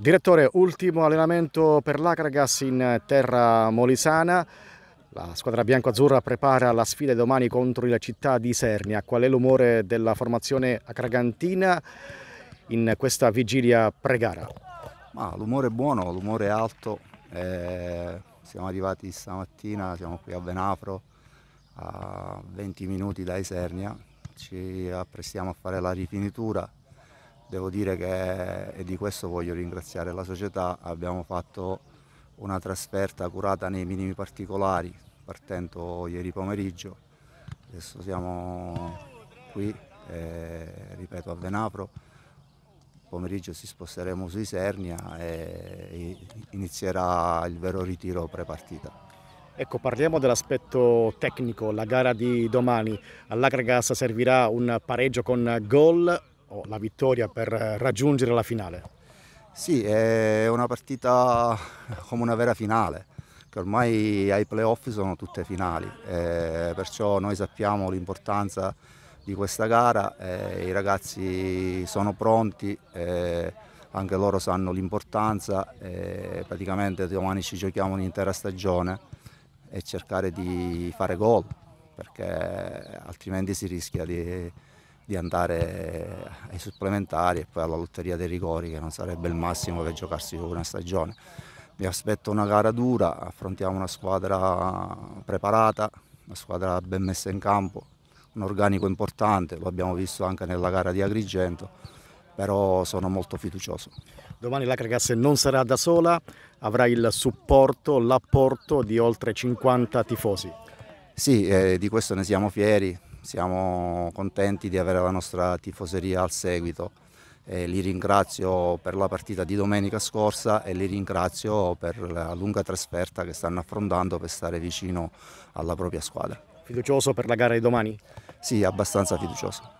Direttore, ultimo allenamento per l'Agragas in terra molisana. La squadra bianco-azzurra prepara la sfida domani contro la città di Sernia. Qual è l'umore della formazione agragantina in questa vigilia pregara? l'umore è buono, l'umore è alto. Eh, siamo arrivati stamattina, siamo qui a Venafro, a 20 minuti da Isernia. Ci apprestiamo a fare la rifinitura Devo dire che, e di questo voglio ringraziare la società, abbiamo fatto una trasferta curata nei minimi particolari, partendo ieri pomeriggio. Adesso siamo qui, eh, ripeto, a Venapro. Pomeriggio ci sposteremo su Isernia e inizierà il vero ritiro pre-partita. Ecco, parliamo dell'aspetto tecnico, la gara di domani. All'Agragas servirà un pareggio con gol o la vittoria per raggiungere la finale? Sì, è una partita come una vera finale, che ormai ai playoff sono tutte finali, perciò noi sappiamo l'importanza di questa gara, i ragazzi sono pronti, anche loro sanno l'importanza, praticamente domani ci giochiamo un'intera stagione e cercare di fare gol, perché altrimenti si rischia di, di andare ai supplementari e poi alla lotteria dei rigori che non sarebbe il massimo per giocarsi una stagione. Mi aspetto una gara dura, affrontiamo una squadra preparata, una squadra ben messa in campo, un organico importante, lo abbiamo visto anche nella gara di Agrigento, però sono molto fiducioso. Domani la Cregas non sarà da sola, avrà il supporto, l'apporto di oltre 50 tifosi. Sì, eh, di questo ne siamo fieri, siamo contenti di avere la nostra tifoseria al seguito. E li ringrazio per la partita di domenica scorsa e li ringrazio per la lunga trasferta che stanno affrontando per stare vicino alla propria squadra. Fiducioso per la gara di domani? Sì, abbastanza fiducioso.